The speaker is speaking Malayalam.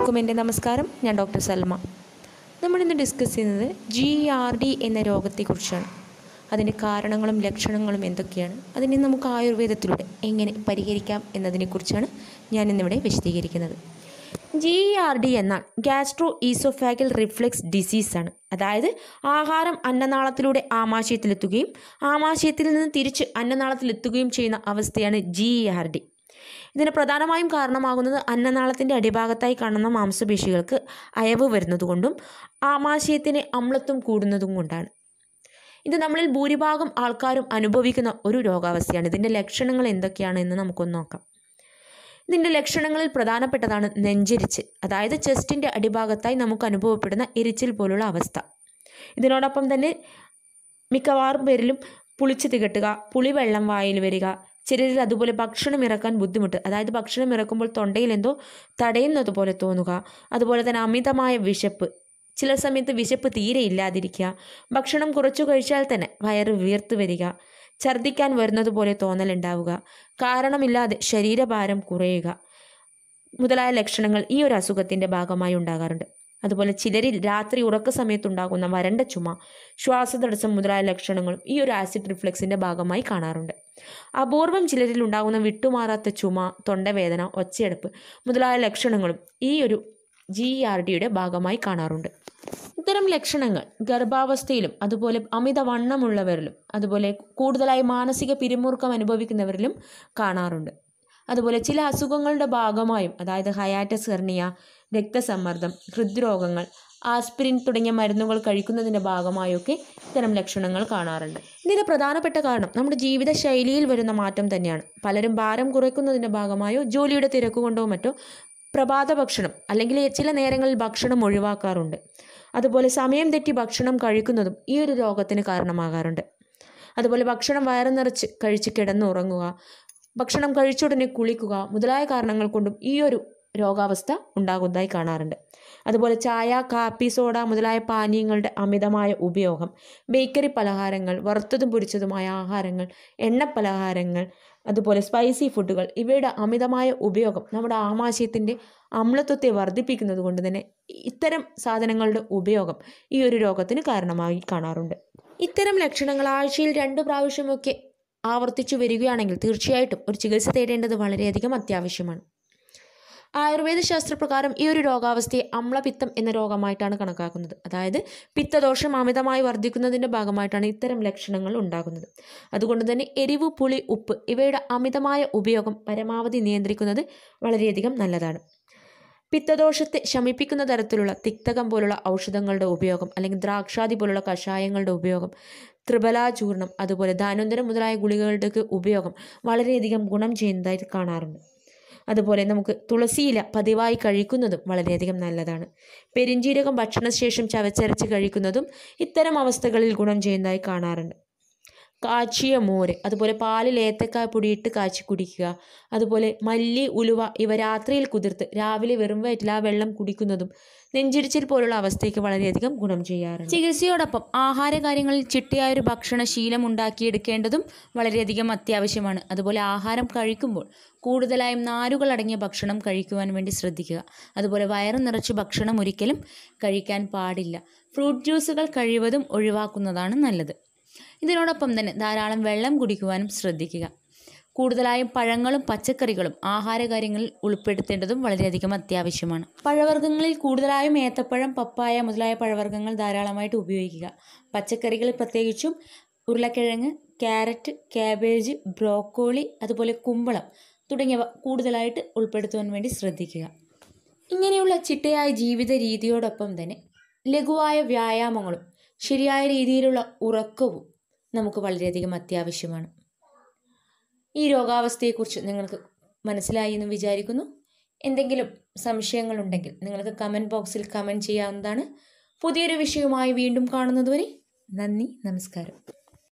എല്ലാവർക്കും എൻ്റെ നമസ്കാരം ഞാൻ ഡോക്ടർ സൽമ നമ്മളിന്ന് ഡിസ്കസ് ചെയ്യുന്നത് ജി ആർ ഡി എന്ന രോഗത്തെക്കുറിച്ചാണ് അതിൻ്റെ കാരണങ്ങളും ലക്ഷണങ്ങളും എന്തൊക്കെയാണ് അതിനെ നമുക്ക് ആയുർവേദത്തിലൂടെ എങ്ങനെ പരിഹരിക്കാം എന്നതിനെക്കുറിച്ചാണ് ഞാനിന്നിവിടെ വിശദീകരിക്കുന്നത് ജി ആർ ഡി എന്നാൽ ഗ്യാസ്ട്രോ ഈസോഫാഗൽ റിഫ്ലക്സ് ഡിസീസാണ് അതായത് ആഹാരം അന്നനാളത്തിലൂടെ ആമാശയത്തിലെത്തുകയും ആമാശയത്തിൽ നിന്ന് തിരിച്ച് അന്നനാളത്തിലെത്തുകയും ചെയ്യുന്ന അവസ്ഥയാണ് ജി ആർ ഡി ഇതിന് പ്രധാനമായും കാരണമാകുന്നത് അന്നനാളത്തിൻ്റെ അടിഭാഗത്തായി കാണുന്ന മാംസപേശികൾക്ക് അയവ് വരുന്നതുകൊണ്ടും ആമാശയത്തിന് അമ്ലത്വം കൂടുന്നതും കൊണ്ടാണ് ഇത് നമ്മളിൽ ഭൂരിഭാഗം ആൾക്കാരും അനുഭവിക്കുന്ന ഒരു രോഗാവസ്ഥയാണ് ഇതിൻ്റെ ലക്ഷണങ്ങൾ എന്തൊക്കെയാണ് എന്ന് നമുക്കൊന്ന് നോക്കാം ഇതിൻ്റെ ലക്ഷണങ്ങളിൽ പ്രധാനപ്പെട്ടതാണ് നെഞ്ചിരിച്ച് അതായത് ചെസ്റ്റിൻ്റെ അടിഭാഗത്തായി നമുക്ക് അനുഭവപ്പെടുന്ന എരിച്ചിൽ പോലുള്ള അവസ്ഥ ഇതിനോടൊപ്പം തന്നെ മിക്കവാറും പേരിലും പുളിച്ച് തികട്ടുക പുളിവെള്ളം വായിൽ വരിക ചിലരിൽ അതുപോലെ ഭക്ഷണം ഇറക്കാൻ ബുദ്ധിമുട്ട് അതായത് ഭക്ഷണം ഇറക്കുമ്പോൾ തൊണ്ടയിൽ എന്തോ തടയുന്നത് പോലെ തോന്നുക അതുപോലെ തന്നെ അമിതമായ വിശപ്പ് ചില സമയത്ത് വിശപ്പ് തീരെ ഇല്ലാതിരിക്കുക ഭക്ഷണം കുറച്ചു കഴിച്ചാൽ തന്നെ വയറ് വീർത്ത് വരിക ഛർദിക്കാൻ വരുന്നത് പോലെ തോന്നലുണ്ടാവുക കാരണമില്ലാതെ ശരീരഭാരം കുറയുക മുതലായ ലക്ഷണങ്ങൾ ഈ ഒരു അസുഖത്തിൻ്റെ ഭാഗമായി ഉണ്ടാകാറുണ്ട് അതുപോലെ ചിലരിൽ രാത്രി ഉറക്ക സമയത്തുണ്ടാകുന്ന വരണ്ട ചുമ ശ്വാസതടസ്സം മുതലായ ലക്ഷണങ്ങളും ഈ ഒരു ആസിഡ് റിഫ്ലക്സിൻ്റെ ഭാഗമായി കാണാറുണ്ട് അപൂർവം ചിലരിൽ ഉണ്ടാകുന്ന വിട്ടുമാറാത്ത ചുമ തൊണ്ടവേദന ഒച്ചയെടുപ്പ് മുതലായ ലക്ഷണങ്ങളും ഈ ഒരു ജി ആർ e ഡിയുടെ ഭാഗമായി കാണാറുണ്ട് ഇത്തരം ലക്ഷണങ്ങൾ ഗർഭാവസ്ഥയിലും അതുപോലെ അമിതവണ്ണമുള്ളവരിലും അതുപോലെ കൂടുതലായി മാനസിക പിരിമുറുക്കം അനുഭവിക്കുന്നവരിലും കാണാറുണ്ട് അതുപോലെ ചില അസുഖങ്ങളുടെ ഭാഗമായും അതായത് ഹയാറ്റസ് ഹെർണിയ രക്തസമ്മർദ്ദം ഹൃദ്രോഗങ്ങൾ ആസ്പിരിൻ തുടങ്ങിയ മരുന്നുകൾ കഴിക്കുന്നതിൻ്റെ ഭാഗമായൊക്കെ ഇത്തരം ലക്ഷണങ്ങൾ കാണാറുണ്ട് ഇതിൻ്റെ പ്രധാനപ്പെട്ട കാരണം നമ്മുടെ ജീവിത ശൈലിയിൽ വരുന്ന മാറ്റം തന്നെയാണ് പലരും ഭാരം കുറയ്ക്കുന്നതിൻ്റെ ഭാഗമായോ ജോലിയുടെ തിരക്ക് കൊണ്ടോ മറ്റോ പ്രഭാത ഭക്ഷണം അല്ലെങ്കിൽ ചില നേരങ്ങളിൽ ഭക്ഷണം ഒഴിവാക്കാറുണ്ട് അതുപോലെ സമയം തെറ്റി ഭക്ഷണം കഴിക്കുന്നതും ഈ ഒരു രോഗത്തിന് കാരണമാകാറുണ്ട് അതുപോലെ ഭക്ഷണം വയറു നിറച്ച് കഴിച്ച് കിടന്നുറങ്ങുക ഭക്ഷണം കഴിച്ചുടനെ കുളിക്കുക മുതലായ കാരണങ്ങൾ കൊണ്ടും ഈ ഒരു രോഗാവസ്ഥ ഉണ്ടാകുന്നതായി കാണാറുണ്ട് അതുപോലെ ചായ കാപ്പി സോഡ മുതലായ പാനീയങ്ങളുടെ അമിതമായ ഉപയോഗം ബേക്കറി പലഹാരങ്ങൾ വറുത്തതും പൊരിച്ചതുമായ ആഹാരങ്ങൾ എണ്ണ പലഹാരങ്ങൾ അതുപോലെ സ്പൈസി ഫുഡുകൾ ഇവയുടെ അമിതമായ ഉപയോഗം നമ്മുടെ ആമാശയത്തിൻ്റെ അമ്ലത്വത്തെ വർദ്ധിപ്പിക്കുന്നത് കൊണ്ട് തന്നെ ഇത്തരം സാധനങ്ങളുടെ ഉപയോഗം ഈ ഒരു രോഗത്തിന് കാരണമായി കാണാറുണ്ട് ഇത്തരം ലക്ഷണങ്ങൾ ആഴ്ചയിൽ രണ്ട് പ്രാവശ്യമൊക്കെ ആവർത്തിച്ചു വരികയാണെങ്കിൽ തീർച്ചയായിട്ടും ഒരു ചികിത്സ തേടേണ്ടത് വളരെയധികം അത്യാവശ്യമാണ് ആയുർവേദ ശാസ്ത്രപ്രകാരം ഈ ഒരു രോഗാവസ്ഥയെ അമ്ലപിത്തം എന്ന രോഗമായിട്ടാണ് കണക്കാക്കുന്നത് അതായത് പിത്തദോഷം അമിതമായി വർദ്ധിക്കുന്നതിൻ്റെ ഭാഗമായിട്ടാണ് ഇത്തരം ലക്ഷണങ്ങൾ ഉണ്ടാകുന്നത് അതുകൊണ്ട് തന്നെ എരിവ് പുളി ഉപ്പ് ഇവയുടെ അമിതമായ ഉപയോഗം പരമാവധി നിയന്ത്രിക്കുന്നത് വളരെയധികം നല്ലതാണ് പിത്തദോഷത്തെ ശമിപ്പിക്കുന്ന തരത്തിലുള്ള തിക്തകം പോലുള്ള ഔഷധങ്ങളുടെ ഉപയോഗം അല്ലെങ്കിൽ ദ്രാക്ഷാദി പോലുള്ള കഷായങ്ങളുടെ ഉപയോഗം ത്രിബലാചൂർണം അതുപോലെ ധാനോന്തരം മുതലായ ഗുളികകളുടെയൊക്കെ ഉപയോഗം വളരെയധികം ഗുണം ചെയ്യുന്നതായിട്ട് കാണാറുണ്ട് അതുപോലെ നമുക്ക് തുളസിയില പതിവായി കഴിക്കുന്നതും വളരെയധികം നല്ലതാണ് പെരിഞ്ജീരകം ഭക്ഷണശേഷം ചവച്ചരച്ച് കഴിക്കുന്നതും ഇത്തരം അവസ്ഥകളിൽ ഗുണം ചെയ്യുന്നതായി കാണാറുണ്ട് കാച്ചിയ മോര് അതുപോലെ പാലിൽ ലേത്തക്കായ പൊടിയിട്ട് കാച്ചി കുടിക്കുക അതുപോലെ മല്ലി ഉലുവ ഇവ രാത്രിയിൽ കുതിർത്ത് രാവിലെ വെറും വയറ്റിൽ ആ വെള്ളം കുടിക്കുന്നതും നെഞ്ചിടിച്ചിൽ പോലുള്ള അവസ്ഥയ്ക്ക് വളരെയധികം ഗുണം ചെയ്യാറുണ്ട് ചികിത്സയോടൊപ്പം ആഹാര കാര്യങ്ങളിൽ ചിട്ടയായ ഒരു ഭക്ഷണ ശീലം ഉണ്ടാക്കിയെടുക്കേണ്ടതും വളരെയധികം അത്യാവശ്യമാണ് അതുപോലെ ആഹാരം കഴിക്കുമ്പോൾ കൂടുതലായും നാരുകൾ അടങ്ങിയ ഭക്ഷണം കഴിക്കുവാൻ വേണ്ടി ശ്രദ്ധിക്കുക അതുപോലെ വയറ് നിറച്ച് ഭക്ഷണം ഒരിക്കലും കഴിക്കാൻ പാടില്ല ഫ്രൂട്ട് ജ്യൂസുകൾ കഴിവതും ഒഴിവാക്കുന്നതാണ് നല്ലത് ഇതിനോടൊപ്പം തന്നെ ധാരാളം വെള്ളം കുടിക്കുവാനും ശ്രദ്ധിക്കുക കൂടുതലായും പഴങ്ങളും പച്ചക്കറികളും ആഹാരകാര്യങ്ങളിൽ ഉൾപ്പെടുത്തേണ്ടതും വളരെയധികം അത്യാവശ്യമാണ് പഴവർഗ്ഗങ്ങളിൽ കൂടുതലായും ഏത്തപ്പഴം പപ്പായ മുതലായ പഴവർഗ്ഗങ്ങൾ ധാരാളമായിട്ട് ഉപയോഗിക്കുക പച്ചക്കറികൾ പ്രത്യേകിച്ചും ഉരുളക്കിഴങ്ങ് ക്യാരറ്റ് ക്യാബേജ് ബ്രോക്കോളി അതുപോലെ കുമ്പളം തുടങ്ങിയവ കൂടുതലായിട്ട് ഉൾപ്പെടുത്തുവാൻ വേണ്ടി ശ്രദ്ധിക്കുക ഇങ്ങനെയുള്ള ചിട്ടയായ ജീവിത രീതിയോടൊപ്പം തന്നെ ലഘുവായ വ്യായാമങ്ങളും ശരിയായ രീതിയിലുള്ള ഉറക്കവും നമുക്ക് വളരെയധികം അത്യാവശ്യമാണ് ഈ രോഗാവസ്ഥയെക്കുറിച്ച് നിങ്ങൾക്ക് മനസ്സിലായി എന്ന് വിചാരിക്കുന്നു എന്തെങ്കിലും സംശയങ്ങളുണ്ടെങ്കിൽ നിങ്ങൾക്ക് കമൻറ്റ് ബോക്സിൽ കമൻറ്റ് ചെയ്യാവുന്നതാണ് പുതിയൊരു വിഷയവുമായി വീണ്ടും കാണുന്നതുവരെ നന്ദി നമസ്കാരം